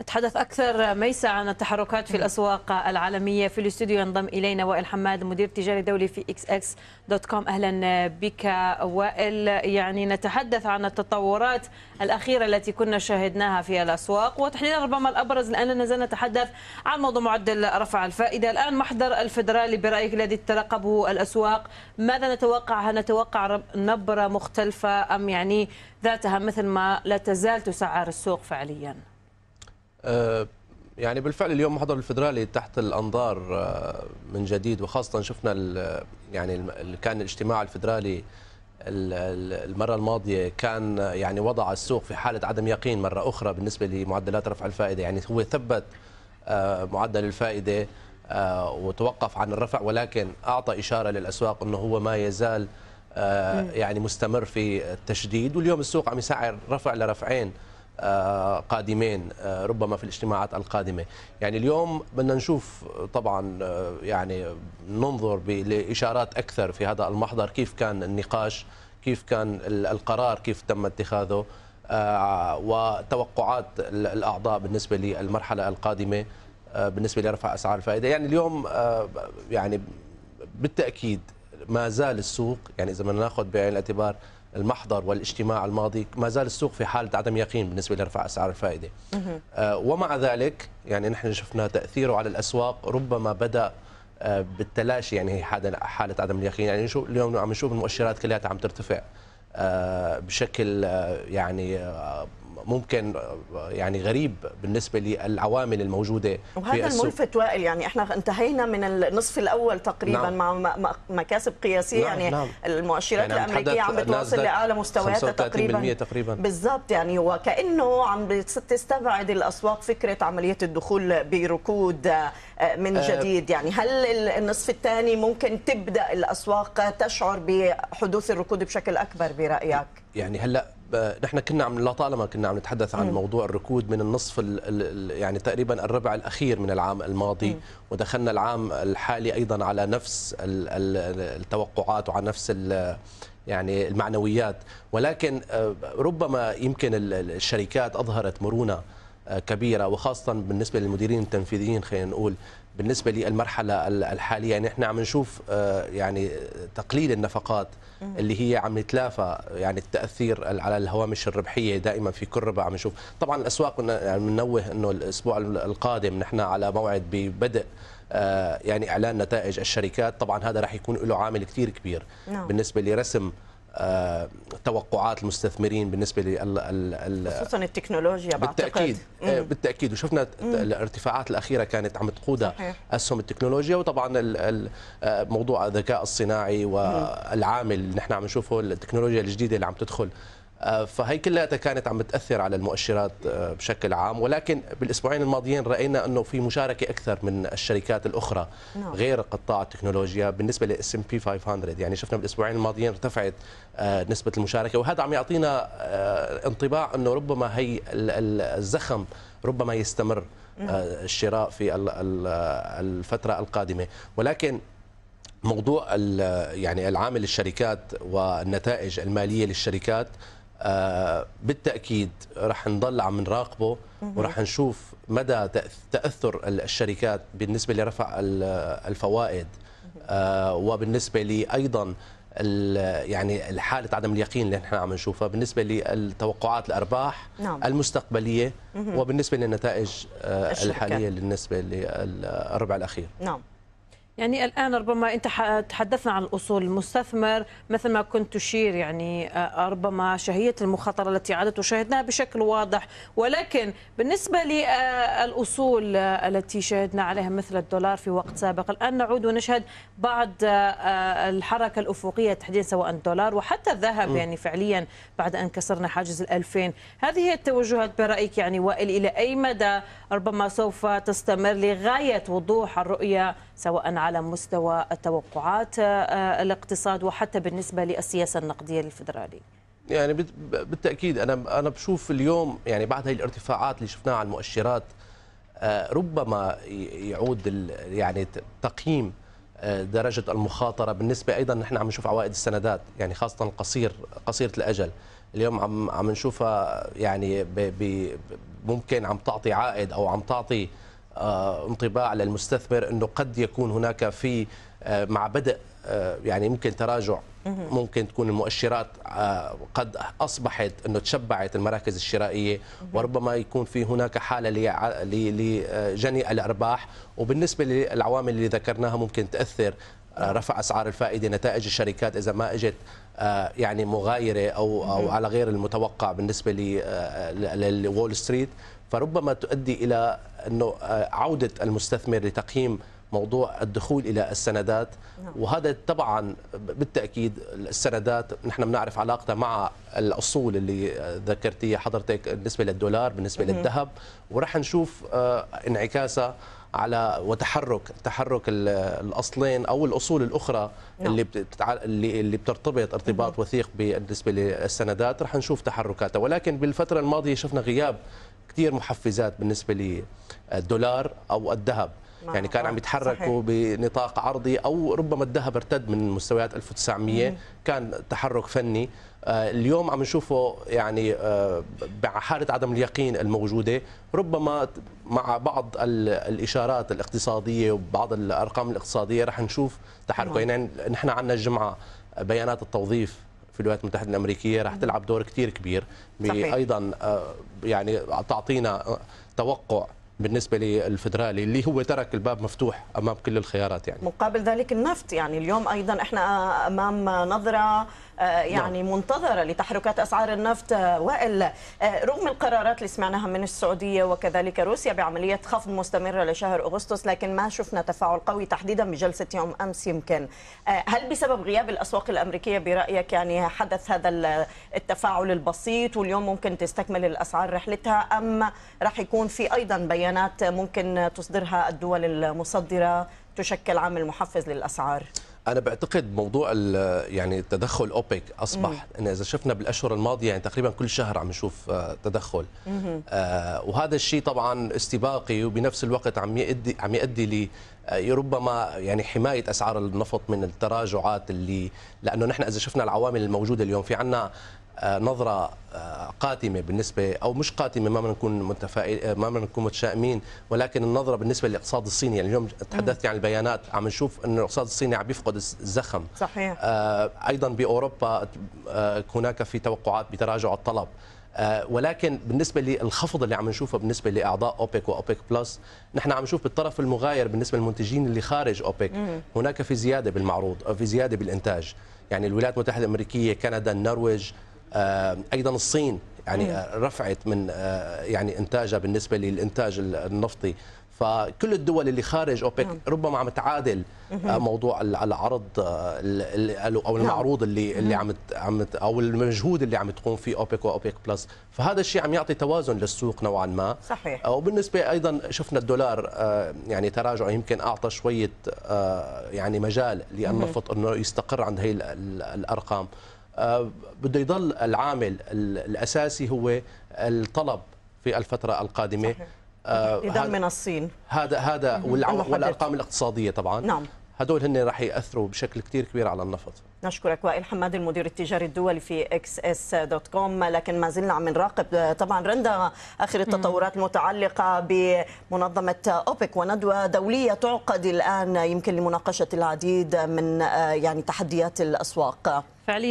نتحدث أكثر ميسا عن التحركات في الأسواق العالمية في الاستوديو ينضم إلينا وائل حماد مدير تجاري دولي في إكس إكس دوت كوم أهلا بك وائل يعني نتحدث عن التطورات الأخيرة التي كنا شاهدناها في الأسواق وتحديدا ربما الأبرز الآن نزلنا نتحدث عن موضوع معدل رفع الفائدة الآن محضر الفدرالي برأيك الذي ترقبه الأسواق ماذا نتوقع هل نتوقع نبرة مختلفة أم يعني ذاتها مثل ما لا تزال تسعر السوق فعلياً يعني بالفعل اليوم محضر الفدرالي تحت الانظار آه، من جديد وخاصه شفنا يعني كان الاجتماع الفدرالي المره الماضيه كان آه، يعني وضع السوق في حاله عدم يقين مره اخرى بالنسبه لمعدلات رفع الفائده يعني هو ثبت آه، معدل الفائده وتوقف عن الرفع ولكن اعطى اشاره للاسواق انه هو ما يزال يعني مستمر في التشديد واليوم السوق عم يسعر رفع لرفعين آه، قادمين آه، ربما في الاجتماعات القادمة يعني اليوم بدنا نشوف آه، طبعا يعني ننظر لإشارات أكثر في هذا المحضر كيف كان النقاش كيف كان القرار كيف تم اتخاذه وتوقعات الأعضاء بالنسبة للمرحلة القادمة بالنسبة لرفع أسعار الفائدة يعني اليوم يعني بالتأكيد ما زال السوق يعني إذا بدنا ناخذ بعين الاعتبار المحضر والاجتماع الماضي ما زال السوق في حاله عدم يقين بالنسبه لرفع اسعار الفائده آه، ومع ذلك يعني نحن شفنا تاثيره على الاسواق ربما بدا آه، بالتلاشي يعني هي حاله عدم اليقين يعني شو اليوم عم نشوف المؤشرات كلها عم ترتفع آه، بشكل يعني ممكن يعني غريب بالنسبه للعوامل الموجوده وهذا في الملفت وائل يعني احنا انتهينا من النصف الاول تقريبا نعم. مع مكاسب قياسيه نعم. يعني نعم. المؤشرات يعني الامريكيه عم بتوصل لاعلى مستوياتها تقريبا تقريبا بالضبط يعني وكانه عم تستبعد الاسواق فكره عمليه الدخول بركود آه، من آه، جديد يعني هل النصف الثاني ممكن تبدا الاسواق تشعر بحدوث الركود بشكل اكبر برايك يعني هلا نحن كنا عم طالما كنا عم نتحدث عن م. موضوع الركود من النصف يعني تقريبا الربع الاخير من العام الماضي م. ودخلنا العام الحالي ايضا على نفس التوقعات وعلى نفس يعني المعنويات ولكن آه، ربما يمكن الشركات اظهرت مرونه كبيره وخاصه بالنسبه للمديرين التنفيذيين خلينا نقول بالنسبه للمرحله الحاليه يعني احنا عم نشوف آه، يعني تقليل النفقات اللي هي عم يتلافى يعني التاثير على الهوامش الربحيه دائما في كل ربع عم نشوف طبعا الاسواق بننوه يعني انه الاسبوع القادم نحن على موعد ببدء آه، يعني اعلان نتائج الشركات طبعا هذا راح يكون له عامل كثير كبير نعم. بالنسبه لرسم توقعات المستثمرين بالنسبه لل خصوصا التكنولوجيا بالتاكيد بعتقد. بالتاكيد إيه، وشفنا الارتفاعات الاخيره كانت عم تقودها اسهم التكنولوجيا وطبعا آه، موضوع الذكاء الصناعي والعامل اللي نحن عم نشوفه التكنولوجيا الجديده اللي عم تدخل آه، فهي كلها كانت عم بتاثر على المؤشرات آه، بشكل عام ولكن بالاسبوعين الماضيين راينا انه في مشاركه اكثر من الشركات الاخرى نعم. غير قطاع التكنولوجيا بالنسبه للاس ام بي 500 يعني شفنا بالاسبوعين الماضيين ارتفعت آه، نسبه المشاركه وهذا عم يعطينا انطباع انه ربما هي الزخم ربما يستمر نعم. الشراء في الفتره القادمه ولكن موضوع يعني العامل الشركات والنتائج الماليه للشركات آه، بالتاكيد رح نضل عم نراقبه ورح نشوف مدى تاثر الشركات بالنسبه لرفع الفوائد آه، وبالنسبه لي ايضا يعني حاله عدم اليقين اللي نحن عم نشوفها بالنسبه للتوقعات الارباح نعم. المستقبليه وبالنسبه للنتائج آه، الحاليه بالنسبه للربع الاخير نعم يعني الآن ربما أنت تحدثنا عن الأصول المستثمر مثل ما كنت تشير يعني آه، ربما شهية المخاطرة التي عادت وشاهدناها بشكل واضح ولكن بالنسبة للأصول آه، آه، التي شاهدنا عليها مثل الدولار في وقت سابق الآن نعود ونشهد بعض الحركة الأفقية تحديدا سواء الدولار وحتى الذهب يعني فعليا بعد أن كسرنا حاجز ال هذه هي التوجهات برأيك يعني وائل إلى أي مدى ربما سوف تستمر لغاية وضوح الرؤية سواء على مستوى التوقعات آه، آه، الاقتصاد وحتى بالنسبه للسياسه النقديه للفدرالي يعني بالتاكيد انا انا بشوف اليوم يعني بعد هي الارتفاعات اللي شفناها على المؤشرات آه، ربما يعود يعني تقييم درجة المخاطرة بالنسبة أيضا نحن عم نشوف عوائد السندات يعني خاصة القصير قصيرة الأجل اليوم عم عم نشوفها يعني ممكن عم تعطي عائد أو عم تعطي آه، انطباع للمستثمر انه قد يكون هناك في آه، مع بدء آه، يعني ممكن تراجع ممكن تكون المؤشرات قد اصبحت انه تشبعت المراكز الشرائيه وربما يكون في هناك حاله لجني الارباح وبالنسبه للعوامل اللي ذكرناها ممكن تاثر نعم. رفع اسعار الفائده نتائج الشركات اذا ما اجت يعني مغايره او او على غير المتوقع بالنسبه للول ستريت فربما تؤدي إلى أنه آه، عودة المستثمر لتقييم موضوع الدخول الى السندات نعم. وهذا طبعا بالتاكيد السندات نحن بنعرف علاقتها مع الاصول اللي آه، ذكرتيها حضرتك بالنسبه للدولار بالنسبه للذهب ورح نشوف آه، انعكاسها على وتحرك تحرك الاصلين او الاصول الاخرى نعم. اللي بتتع... اللي بترتبط ارتباط وثيق بالنسبه للسندات رح نشوف تحركاتها ولكن بالفتره الماضيه شفنا غياب كثير محفزات بالنسبه للدولار او الذهب نعم، يعني كان عم يتحركوا بنطاق عرضي او ربما الذهب ارتد من مستويات 1900 مم. كان تحرك فني آه، اليوم عم نشوفه يعني بحاله آه، عدم اليقين الموجوده ربما مع بعض الاشارات الاقتصاديه وبعض الارقام الاقتصاديه رح نشوف تحرك يعني نعم. نحن عندنا الجمعه بيانات التوظيف في الولايات المتحده الامريكيه راح تلعب دور كثير كبير ايضا آه، يعني تعطينا آه، توقع بالنسبة للفدرالي اللي هو ترك الباب مفتوح أمام كل الخيارات يعني مقابل ذلك النفط يعني اليوم أيضا إحنا أمام نظرة آه، يعني نعم. منتظرة لتحركات أسعار النفط آه، وائل آه، رغم القرارات اللي سمعناها من السعودية وكذلك روسيا بعملية خفض مستمرة لشهر أغسطس لكن ما شفنا تفاعل قوي تحديدا بجلسة يوم أمس يمكن هل بسبب غياب الأسواق الأمريكية برأيك يعني حدث هذا التفاعل البسيط واليوم ممكن تستكمل الأسعار رحلتها أم راح يكون في أيضا بيانات ممكن تصدرها الدول المصدرة تشكل عامل محفز للأسعار؟ انا بعتقد موضوع يعني تدخل اوبك اصبح ان اذا شفنا بالاشهر الماضيه يعني تقريبا كل شهر عم نشوف آه، تدخل آه وهذا الشيء طبعا استباقي وبنفس الوقت عم يؤدي عم يؤدي ل آه، ربما يعني حمايه اسعار النفط من التراجعات اللي لانه نحن اذا شفنا العوامل الموجوده اليوم في عنا آه، نظره آه، قاتمه بالنسبه او مش قاتمه ما بدنا نكون متفائل آه، ما بدنا نكون متشائمين ولكن النظره بالنسبه للاقتصاد الصيني يعني اليوم تحدثت عن يعني البيانات عم نشوف انه الاقتصاد الصيني عم يفقد الزخم صحيح ايضا باوروبا هناك في توقعات بتراجع الطلب ولكن بالنسبه للخفض اللي عم نشوفه بالنسبه لاعضاء اوبك واوبك بلس نحن عم نشوف بالطرف المغاير بالنسبه للمنتجين اللي خارج اوبك هناك في زياده بالمعروض في زياده بالانتاج يعني الولايات المتحده الامريكيه كندا النرويج آه، ايضا الصين يعني رفعت من آه، يعني انتاجها بالنسبه للانتاج النفطي فكل الدول اللي خارج اوبك ربما عم تعادل آه، موضوع العرض او نعم. المعروض اللي اللي عم عم او المجهود اللي عم تقوم فيه اوبك واوبك بلس فهذا الشيء عم يعطي توازن للسوق نوعا ما صحيح وبالنسبه ايضا شفنا الدولار يعني تراجعه يمكن اعطى شويه يعني مجال للنفط انه يستقر عند هي الارقام آه، بده يضل العامل الاساسي هو الطلب في الفتره القادمه صحيح. اذا آه، من الصين هذا هذا والارقام الاقتصاديه طبعا نعم هدول هن راح ياثروا بشكل كثير كبير على النفط نشكرك وائل حماد المدير التجاري الدولي في اكس اس دوت كوم لكن ما زلنا عم نراقب آه، طبعا رندا اخر التطورات المتعلقه بمنظمه اوبك وندوه دوليه تعقد الان يمكن لمناقشه العديد من يعني تحديات الاسواق فعليا